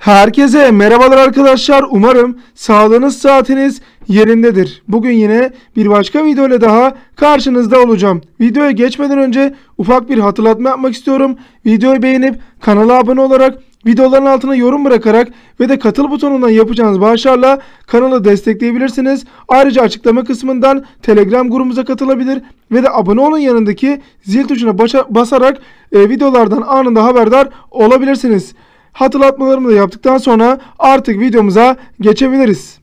Herkese merhabalar arkadaşlar. Umarım sağlığınız saatiniz yerindedir. Bugün yine bir başka video ile daha karşınızda olacağım. Videoya geçmeden önce ufak bir hatırlatma yapmak istiyorum. Videoyu beğenip kanala abone olarak videoların altına yorum bırakarak ve de katıl butonundan yapacağınız bağışlarla kanalı destekleyebilirsiniz. Ayrıca açıklama kısmından Telegram grubumuza katılabilir ve de abone olun yanındaki zil tuşuna basarak e, videolardan anında haberdar olabilirsiniz hatırlatmalarımı da yaptıktan sonra artık videomuza geçebiliriz.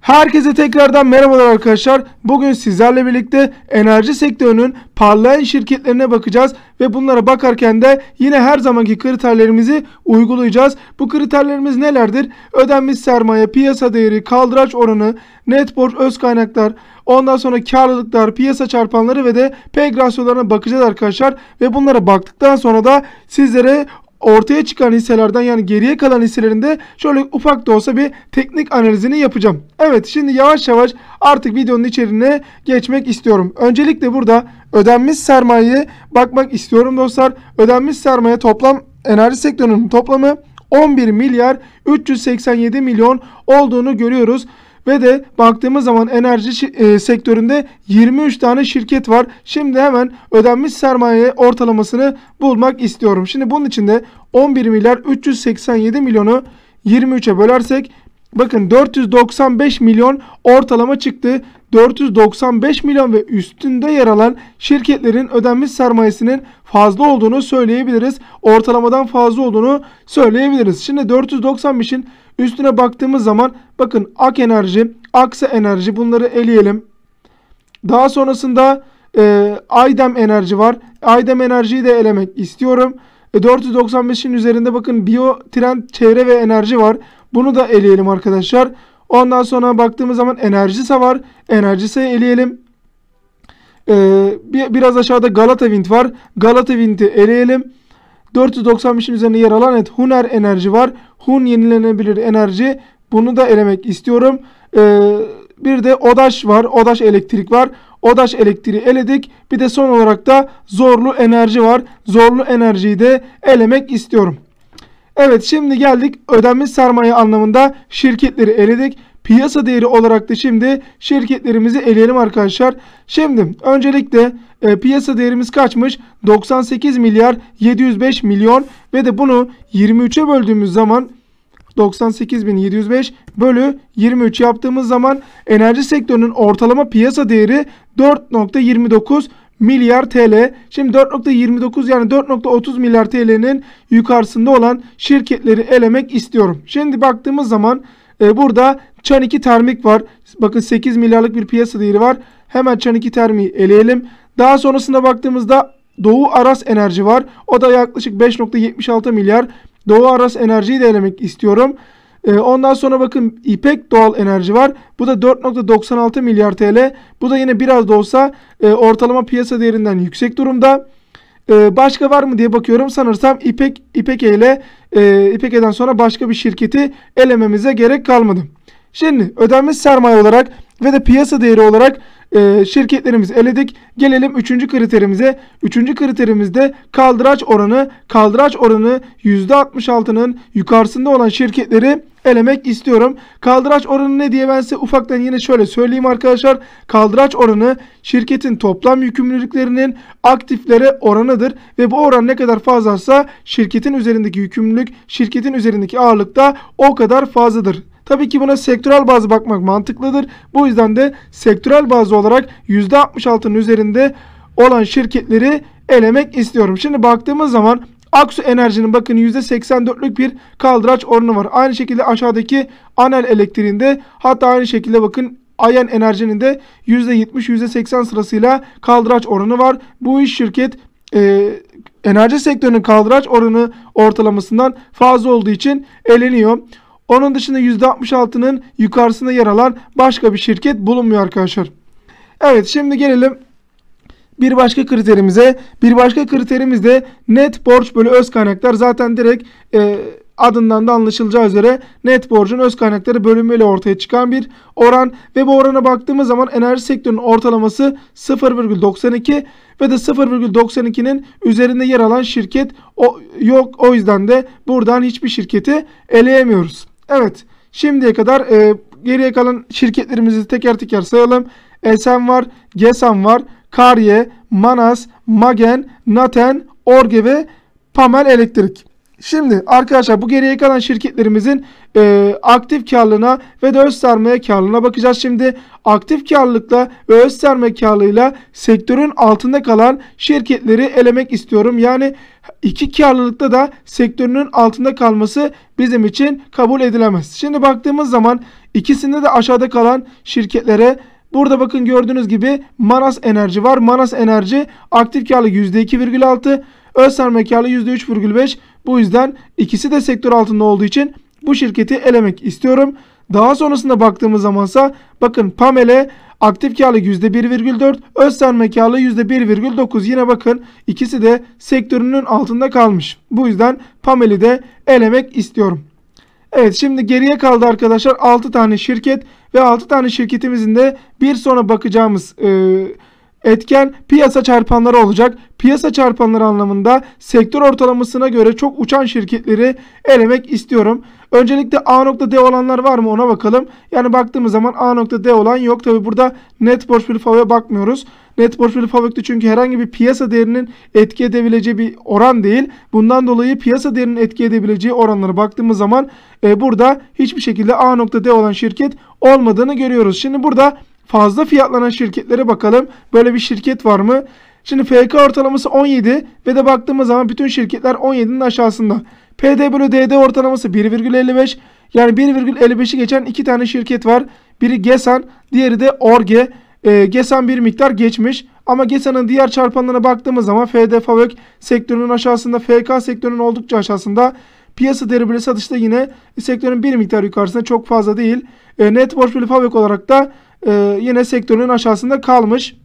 Herkese tekrardan merhabalar arkadaşlar. Bugün sizlerle birlikte enerji sektörünün parlayan şirketlerine bakacağız ve bunlara bakarken de yine her zamanki kriterlerimizi uygulayacağız. Bu kriterlerimiz nelerdir? Ödenmiş sermaye, piyasa değeri, kaldıraç oranı, net borç, öz kaynaklar, ondan sonra karlılıklar, piyasa çarpanları ve de peg rasyolarına bakacağız arkadaşlar. Ve bunlara baktıktan sonra da sizlere ortaya çıkan hisselerden yani geriye kalan hisselerinde şöyle ufak da olsa bir teknik analizini yapacağım. Evet şimdi yavaş yavaş artık videonun içeriğine geçmek istiyorum. Öncelikle burada ödenmiş sermayeye bakmak istiyorum dostlar. Ödenmiş sermaye toplam enerji sektörünün toplamı 11 milyar 387 milyon olduğunu görüyoruz. Ve de baktığımız zaman enerji e, sektöründe 23 tane şirket var. Şimdi hemen ödenmiş sermaye ortalamasını bulmak istiyorum. Şimdi bunun için de 11 milyar 387 milyonu 23'e bölersek bakın 495 milyon ortalama çıktı. 495 milyon ve üstünde yer alan şirketlerin ödenmiş sermayesinin fazla olduğunu söyleyebiliriz. Ortalamadan fazla olduğunu söyleyebiliriz. Şimdi 495'in Üstüne baktığımız zaman bakın ak enerji, aksa enerji bunları eleyelim. Daha sonrasında e, Aydem enerji var. Aydem enerjiyi de elemek istiyorum. E, 495'in üzerinde bakın biyo, trend, çevre ve enerji var. Bunu da eleyelim arkadaşlar. Ondan sonra baktığımız zaman enerjisi var. Enerjisi eleyelim. Ee, bir, biraz aşağıda Galata Wind var. Galata Wind'i eleyelim. 495'in üzerinde yer alan et Huner Enerji var. Hun yenilenebilir enerji. Bunu da elemek istiyorum. Ee, bir de Odaş var. Odaş elektrik var. Odaş elektriği eledik. Bir de son olarak da zorlu enerji var. Zorlu enerjiyi de elemek istiyorum. Evet şimdi geldik ödenmiş sermaye anlamında şirketleri eledik piyasa değeri olarak da şimdi şirketlerimizi eleyelim arkadaşlar. Şimdi öncelikle e, piyasa değerimiz kaçmış? 98 milyar 705 milyon ve de bunu 23'e böldüğümüz zaman 98.705 bölü 23 yaptığımız zaman enerji sektörünün ortalama piyasa değeri 4.29 milyar TL. Şimdi 4.29 yani 4.30 milyar TL'nin yukarısında olan şirketleri elemek istiyorum. Şimdi baktığımız zaman e, burada Çan 2 termik var. Bakın 8 milyarlık bir piyasa değeri var. Hemen Çan 2 termiği eleyelim. Daha sonrasında baktığımızda Doğu Aras Enerji var. O da yaklaşık 5.76 milyar. Doğu Aras Enerji'yi de elemek istiyorum. Ee, ondan sonra bakın İpek Doğal Enerji var. Bu da 4.96 milyar TL. Bu da yine biraz da olsa e, ortalama piyasa değerinden yüksek durumda. Ee, başka var mı diye bakıyorum. Sanırsam İpek İpek ile İpek'den sonra başka bir şirketi elememize gerek kalmadı. Şimdi ödenmiş sermaye olarak ve de piyasa değeri olarak e, şirketlerimizi eledik. Gelelim üçüncü kriterimize. Üçüncü kriterimizde kaldıraç oranı. Kaldıraç oranı %66'nın yukarısında olan şirketleri elemek istiyorum. Kaldıraç oranı ne diye ben size ufaktan yine şöyle söyleyeyim arkadaşlar. Kaldıraç oranı şirketin toplam yükümlülüklerinin aktiflere oranıdır ve bu oran ne kadar fazlaysa şirketin üzerindeki yükümlülük, şirketin üzerindeki ağırlık da o kadar fazladır. Tabii ki buna sektörel bazı bakmak mantıklıdır. Bu yüzden de sektörel bazı olarak %66'nın üzerinde olan şirketleri elemek istiyorum. Şimdi baktığımız zaman Aksu Enerji'nin bakın %84'lük bir kaldıraç oranı var. Aynı şekilde aşağıdaki Anel Elektriğinde hatta aynı şekilde bakın Ayen Enerji'nin de %70 %80 sırasıyla kaldıraç oranı var. Bu iş şirket e, enerji sektörünün kaldıraç oranı ortalamasından fazla olduğu için eleniyor. Onun dışında %66'nın yukarısında yer alan başka bir şirket bulunmuyor arkadaşlar. Evet şimdi gelelim bir başka kriterimize. Bir başka kriterimiz de net borç bölü öz kaynaklar. Zaten direkt e, adından da anlaşılacağı üzere net borcun öz kaynakları bölümüyle ortaya çıkan bir oran. Ve bu orana baktığımız zaman enerji sektörünün ortalaması 0,92 ve de 0,92'nin üzerinde yer alan şirket o, yok. O yüzden de buradan hiçbir şirketi eleyemiyoruz. Evet şimdiye kadar e, geriye kalan şirketlerimizi teker teker sayalım. Esen var, Gesen var, Karye, Manas, Magen, Naten, Orge ve Pamel Elektrik. Şimdi arkadaşlar bu geriye kalan şirketlerimizin e, aktif karlılığına ve de öz sermaye karlılığına bakacağız. Şimdi aktif karlılıkla ve öz sermaye karlılığıyla sektörün altında kalan şirketleri elemek istiyorum. Yani iki karlılıkta da sektörünün altında kalması bizim için kabul edilemez. Şimdi baktığımız zaman ikisinde de aşağıda kalan şirketlere Burada bakın gördüğünüz gibi Manas Enerji var. Manas Enerji aktif karlı %2,6, öz sermaye karlı %3,5. Bu yüzden ikisi de sektör altında olduğu için bu şirketi elemek istiyorum. Daha sonrasında baktığımız zamansa bakın Pamele Aktif karlılık %1,4, öz sermaye karlılığı %1,9. Yine bakın ikisi de sektörünün altında kalmış. Bu yüzden Pamel'i de elemek istiyorum. Evet şimdi geriye kaldı arkadaşlar 6 tane şirket ve 6 tane şirketimizin de bir sonra bakacağımız e, etken piyasa çarpanları olacak. Piyasa çarpanları anlamında sektör ortalamasına göre çok uçan şirketleri elemek istiyorum. Öncelikle A nokta D olanlar var mı ona bakalım. Yani baktığımız zaman A nokta D olan yok. Tabi burada net borç bölü favoya bakmıyoruz. Net borç bölü fabrikte çünkü herhangi bir piyasa değerinin etki edebileceği bir oran değil. Bundan dolayı piyasa değerinin etki edebileceği oranlara baktığımız zaman e, burada hiçbir şekilde A nokta D olan şirket olmadığını görüyoruz. Şimdi burada fazla fiyatlanan şirketlere bakalım. Böyle bir şirket var mı? Şimdi FK ortalaması 17 ve de baktığımız zaman bütün şirketler 17'nin aşağısında. PD bölü DD ortalaması 1,55. Yani 1,55'i geçen iki tane şirket var. Biri Gesan, diğeri de Orge. E, Gesan bir miktar geçmiş. Ama Gesan'ın diğer çarpanlarına baktığımız zaman FD Favök sektörünün aşağısında, FK sektörünün oldukça aşağısında. Piyasa değeri bile satışta yine sektörün bir miktar yukarısında çok fazla değil. E, net borç bölü Favök olarak da e, yine sektörün aşağısında kalmış.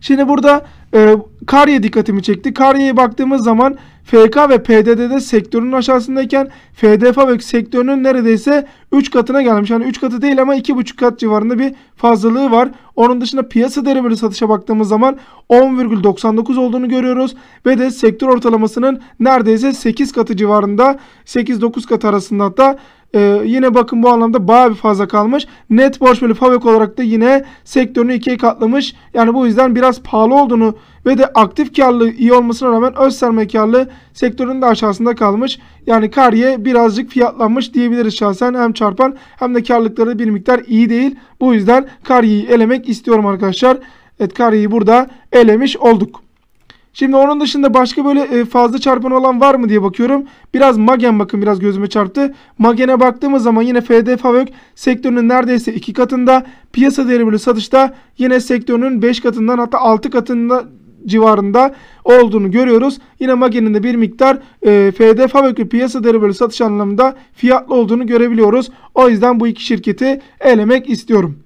Şimdi burada e, Karya dikkatimi çekti. Karya'ya baktığımız zaman FK ve PDD'de sektörün aşağısındayken FD ve sektörünün neredeyse 3 katına gelmiş. Yani 3 katı değil ama 2,5 kat civarında bir fazlalığı var. Onun dışında piyasa değeri satışa baktığımız zaman 10,99 olduğunu görüyoruz. Ve de sektör ortalamasının neredeyse 8 katı civarında 8-9 kat arasında hatta ee, yine bakın bu anlamda bayağı bir fazla kalmış. Net borç bölü FAVÖK olarak da yine sektörünü ikiye katlamış. Yani bu yüzden biraz pahalı olduğunu ve de aktif karlı iyi olmasına rağmen öz sermaye karlı sektörün de aşağısında kalmış. Yani kariye birazcık fiyatlanmış diyebiliriz şahsen. Hem çarpan hem de karlılıkları bir miktar iyi değil. Bu yüzden Karye'yi elemek istiyorum arkadaşlar. Evet Karye'yi burada elemiş olduk. Şimdi onun dışında başka böyle e, fazla çarpan olan var mı diye bakıyorum. Biraz Magen bakın biraz gözüme çarptı. Magen'e baktığımız zaman yine FD Favök sektörünün neredeyse iki katında. Piyasa değeri bölü satışta yine sektörünün 5 katından hatta 6 katında civarında olduğunu görüyoruz. Yine Magen'in de bir miktar e, FD Favök'ü piyasa değeri bölü satış anlamında fiyatlı olduğunu görebiliyoruz. O yüzden bu iki şirketi elemek istiyorum.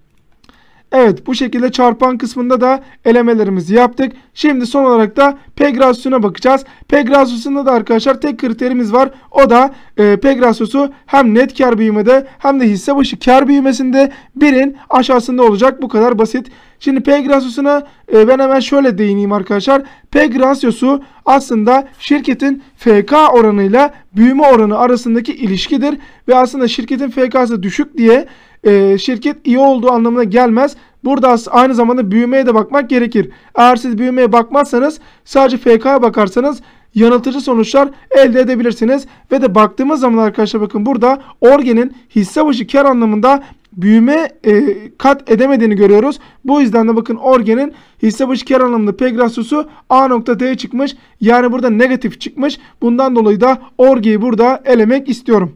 Evet bu şekilde çarpan kısmında da elemelerimizi yaptık. Şimdi son olarak da Pegasus'una bakacağız. Pegasus'unda da arkadaşlar tek kriterimiz var. O da e, Pegasus'u hem net kar büyümede hem de hisse başı kar büyümesinde birin aşağısında olacak. Bu kadar basit. Şimdi Pegasus'una e, ben hemen şöyle değineyim arkadaşlar. Pegasus'u aslında şirketin FK oranıyla büyüme oranı arasındaki ilişkidir. Ve aslında şirketin FK'sı düşük diye e, şirket iyi olduğu anlamına gelmez. Burada aynı zamanda büyümeye de bakmak gerekir. Eğer siz büyümeye bakmazsanız sadece FK'ya bakarsanız yanıltıcı sonuçlar elde edebilirsiniz. Ve de baktığımız zaman arkadaşlar bakın burada Orge'nin hisse başı kar anlamında büyüme e, kat edemediğini görüyoruz. Bu yüzden de bakın Orge'nin hisse başı kar anlamında Pegasus'u A noktaya çıkmış. Yani burada negatif çıkmış. Bundan dolayı da Orge'yi burada elemek istiyorum.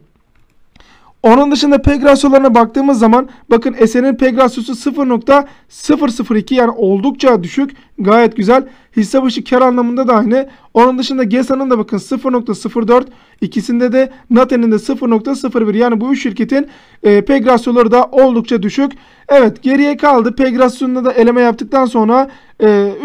Onun dışında PEG rasyolarına baktığımız zaman bakın Esen'in PEG rasyosu 0.002 yani oldukça düşük. Gayet güzel. Hisse başı kar anlamında da aynı. Onun dışında GESA'nın da bakın 0.04 ikisinde de NATE'nin de 0.01 yani bu üç şirketin e, PEG rasyoları da oldukça düşük. Evet geriye kaldı. PEG rasyonunda da eleme yaptıktan sonra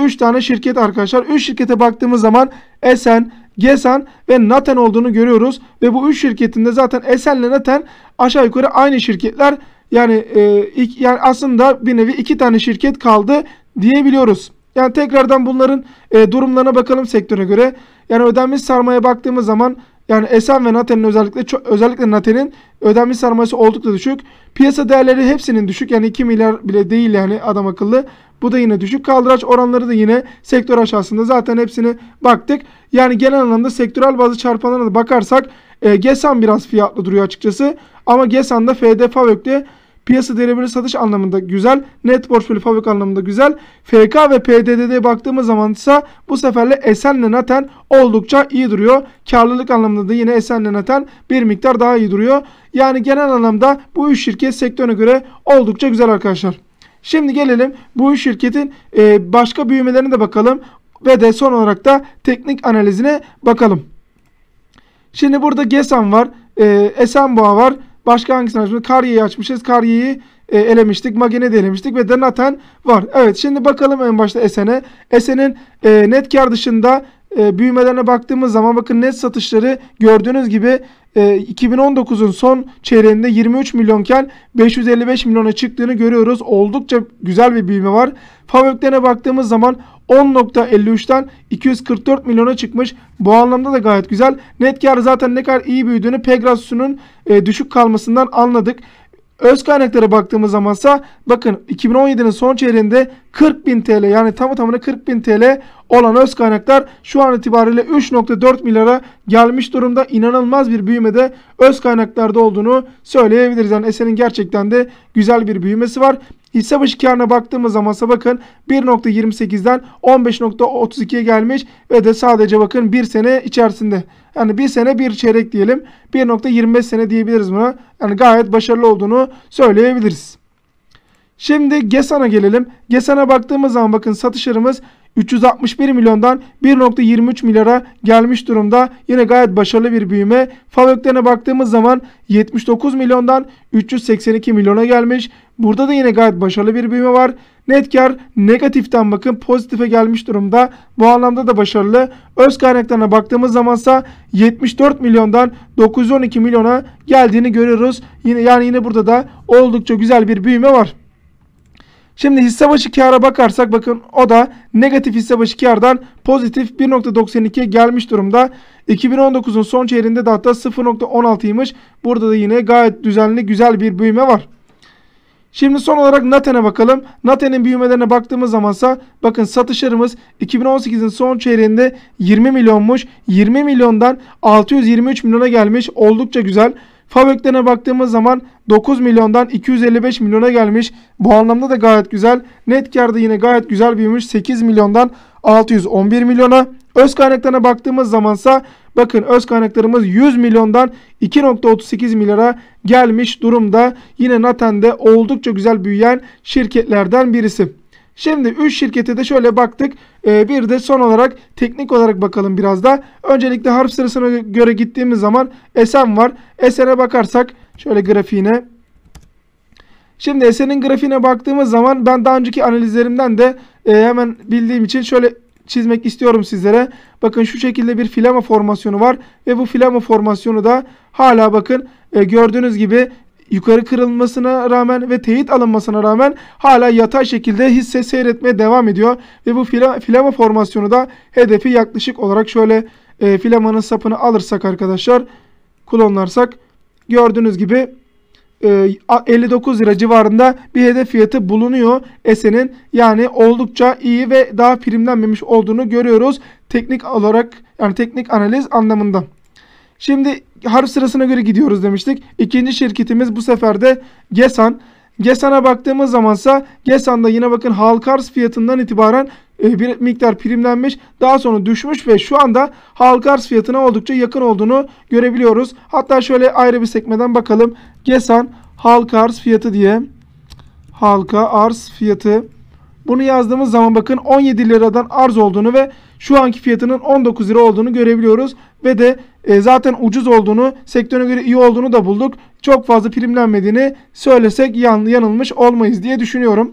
3 e, tane şirket arkadaşlar. 3 şirkete baktığımız zaman Esen, Gesan ve Naten olduğunu görüyoruz. Ve bu üç şirketinde zaten Esen ile Naten aşağı yukarı aynı şirketler. Yani, e, iki, yani aslında bir nevi iki tane şirket kaldı diyebiliyoruz. Yani tekrardan bunların e, durumlarına bakalım sektöre göre. Yani ödenmiş sarmaya baktığımız zaman yani Esen ve Naten'in özellikle özellikle Naten'in ödenmiş sarmayası oldukça düşük. Piyasa değerleri hepsinin düşük. Yani 2 milyar bile değil yani adam akıllı. Bu da yine düşük kaldıraç oranları da yine sektör aşağısında. Zaten hepsini baktık. Yani genel anlamda sektörel bazı çarpanlarına da bakarsak e, GESAN biraz fiyatlı duruyor açıkçası. Ama GESAN'da FD FAVÖK'te piyasa değeri satış anlamında güzel. Net portföy fabrik anlamında güzel. FK ve PDD'ye baktığımız zaman ise bu seferle Esen'le Naten oldukça iyi duruyor. Karlılık anlamında da yine Esen'le Naten bir miktar daha iyi duruyor. Yani genel anlamda bu üç şirket sektörüne göre oldukça güzel arkadaşlar. Şimdi gelelim bu şirketin e, başka büyümelerine de bakalım ve de son olarak da teknik analizine bakalım. Şimdi burada GESAM var, Esenboğa var. Başka hangisini açmışız? Karye'yi açmışız. Karye'yi e, elemiştik. Magene de elemiştik ve de Naten var. Evet şimdi bakalım en başta Esen'e. Esen'in e, net kar dışında e, büyümelerine baktığımız zaman bakın net satışları gördüğünüz gibi e, 2019'un son çeyreğinde 23 milyonken 555 milyona çıktığını görüyoruz. Oldukça güzel bir büyüme var. Fabriklerine baktığımız zaman 10.53'ten 244 milyona çıkmış. Bu anlamda da gayet güzel. Net kar zaten ne kadar iyi büyüdüğünü Pegasus'un e, düşük kalmasından anladık. Öz kaynaklara baktığımız zamansa bakın 2017'nin son çeyreğinde bin TL yani tamı tamına 40 bin TL olan öz kaynaklar şu an itibariyle 3.4 milyara gelmiş durumda. inanılmaz bir büyümede öz kaynaklarda olduğunu söyleyebiliriz. Yani Esen'in gerçekten de güzel bir büyümesi var. Hisse başı karına baktığımız zaman bakın 1.28'den 15.32'ye gelmiş ve de sadece bakın bir sene içerisinde. Yani bir sene bir çeyrek diyelim. 1.25 sene diyebiliriz buna. Yani gayet başarılı olduğunu söyleyebiliriz. Şimdi Gesan'a gelelim. Gesan'a baktığımız zaman bakın satışlarımız 361 milyondan 1.23 milyara gelmiş durumda. Yine gayet başarılı bir büyüme. Favöklerine baktığımız zaman 79 milyondan 382 milyona gelmiş. Burada da yine gayet başarılı bir büyüme var. Net kar negatiften bakın pozitife gelmiş durumda. Bu anlamda da başarılı. Öz kaynaklarına baktığımız zamansa 74 milyondan 912 milyona geldiğini görüyoruz. Yine yani yine burada da oldukça güzel bir büyüme var. Şimdi hisse başı kâra bakarsak bakın o da negatif hisse başı kârdan pozitif 1.92'ye gelmiş durumda. 2019'un son çeyreğinde de hatta 0.16'ymış. Burada da yine gayet düzenli güzel bir büyüme var. Şimdi son olarak Naten'e bakalım. Naten'in büyümelerine baktığımız zamansa, bakın satışlarımız 2018'in son çeyreğinde 20 milyonmuş. 20 milyondan 623 milyona gelmiş. Oldukça güzel. Fabeklerine baktığımız zaman 9 milyondan 255 milyona gelmiş. Bu anlamda da gayet güzel. Net karda yine gayet güzel büyümüş. 8 milyondan 611 milyona. Öz kaynaklarına baktığımız zamansa bakın öz kaynaklarımız 100 milyondan 2.38 milyara gelmiş durumda. Yine Naten'de oldukça güzel büyüyen şirketlerden birisi. Şimdi 3 şirkete de şöyle baktık. Ee, bir de son olarak teknik olarak bakalım biraz da. Öncelikle harf sırasına göre gittiğimiz zaman Esen var. Esen'e bakarsak şöyle grafiğine. Şimdi Esen'in grafiğine baktığımız zaman ben daha önceki analizlerimden de e, hemen bildiğim için şöyle çizmek istiyorum sizlere. Bakın şu şekilde bir filama formasyonu var ve bu filama formasyonu da hala bakın e, gördüğünüz gibi yukarı kırılmasına rağmen ve teyit alınmasına rağmen hala yatay şekilde hisse seyretmeye devam ediyor. Ve bu filama formasyonu da hedefi yaklaşık olarak şöyle e, filamanın sapını alırsak arkadaşlar klonlarsak gördüğünüz gibi 59 e, lira civarında bir hedef fiyatı bulunuyor Esen'in. Yani oldukça iyi ve daha primlenmemiş olduğunu görüyoruz. Teknik olarak yani teknik analiz anlamında. Şimdi harf sırasına göre gidiyoruz demiştik. İkinci şirketimiz bu sefer de Gesan. Gesan'a baktığımız zamansa Gesan'da yine bakın Halkars fiyatından itibaren e, bir miktar primlenmiş. Daha sonra düşmüş ve şu anda Halkars fiyatına oldukça yakın olduğunu görebiliyoruz. Hatta şöyle ayrı bir sekmeden bakalım. Gesan Halkars fiyatı diye. Halka arz fiyatı bunu yazdığımız zaman bakın 17 liradan arz olduğunu ve şu anki fiyatının 19 lira olduğunu görebiliyoruz. Ve de e, zaten ucuz olduğunu, sektörüne göre iyi olduğunu da bulduk. Çok fazla primlenmediğini söylesek yan, yanılmış olmayız diye düşünüyorum.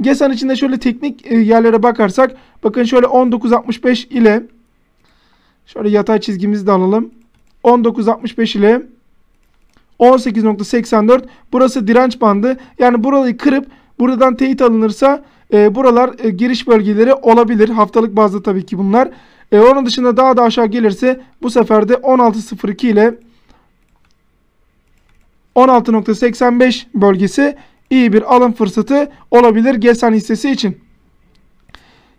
GESAN içinde şöyle teknik e, yerlere bakarsak bakın şöyle 19.65 ile şöyle yatay çizgimizi de alalım. 19.65 ile 18.84 burası direnç bandı. Yani burayı kırıp buradan teyit alınırsa e, buralar e, giriş bölgeleri olabilir. Haftalık bazda tabii ki bunlar. E, onun dışında daha da aşağı gelirse bu sefer de 16.02 ile 16.85 bölgesi iyi bir alım fırsatı olabilir GESAN hissesi için.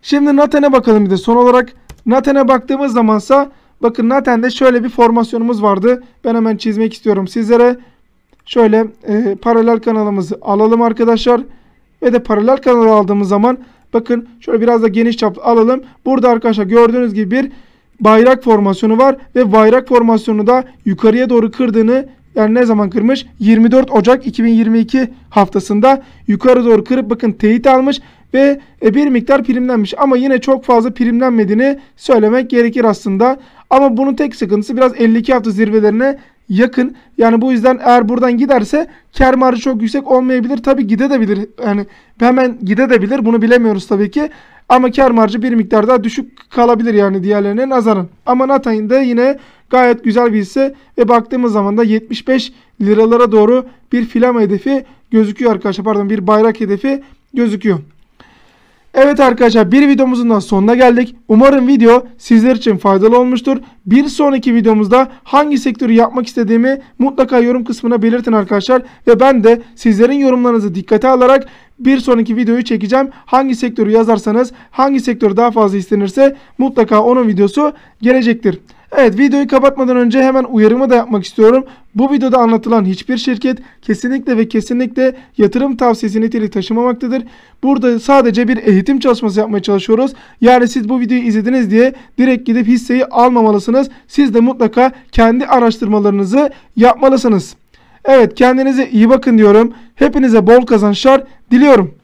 Şimdi Naten'e bakalım bir de son olarak. Naten'e baktığımız zamansa bakın Naten'de şöyle bir formasyonumuz vardı. Ben hemen çizmek istiyorum sizlere. Şöyle e, paralel kanalımızı alalım arkadaşlar. Arkadaşlar ve de paralel kanal aldığımız zaman bakın şöyle biraz da geniş çap alalım. Burada arkadaşlar gördüğünüz gibi bir bayrak formasyonu var ve bayrak formasyonu da yukarıya doğru kırdığını yani ne zaman kırmış? 24 Ocak 2022 haftasında yukarı doğru kırıp bakın teyit almış ve e, bir miktar primlenmiş ama yine çok fazla primlenmediğini söylemek gerekir aslında. Ama bunun tek sıkıntısı biraz 52 hafta zirvelerine yakın. Yani bu yüzden eğer buradan giderse kar marjı çok yüksek olmayabilir. Tabii gidebilir. Yani hemen gidebilir. Bunu bilemiyoruz tabii ki. Ama kar marjı bir miktar daha düşük kalabilir yani diğerlerine nazaran. Ama Natay'ın da yine gayet güzel bir hisse ve baktığımız zaman da 75 liralara doğru bir filam hedefi gözüküyor arkadaşlar. Pardon bir bayrak hedefi gözüküyor. Evet arkadaşlar bir videomuzun da sonuna geldik. Umarım video sizler için faydalı olmuştur. Bir sonraki videomuzda hangi sektörü yapmak istediğimi mutlaka yorum kısmına belirtin arkadaşlar. Ve ben de sizlerin yorumlarınızı dikkate alarak bir sonraki videoyu çekeceğim. Hangi sektörü yazarsanız hangi sektör daha fazla istenirse mutlaka onun videosu gelecektir. Evet videoyu kapatmadan önce hemen uyarımı da yapmak istiyorum. Bu videoda anlatılan hiçbir şirket kesinlikle ve kesinlikle yatırım tavsiyesi niteliği taşımamaktadır. Burada sadece bir eğitim çalışması yapmaya çalışıyoruz. Yani siz bu videoyu izlediniz diye direkt gidip hisseyi almamalısınız. Siz de mutlaka kendi araştırmalarınızı yapmalısınız. Evet kendinize iyi bakın diyorum. Hepinize bol kazançlar diliyorum.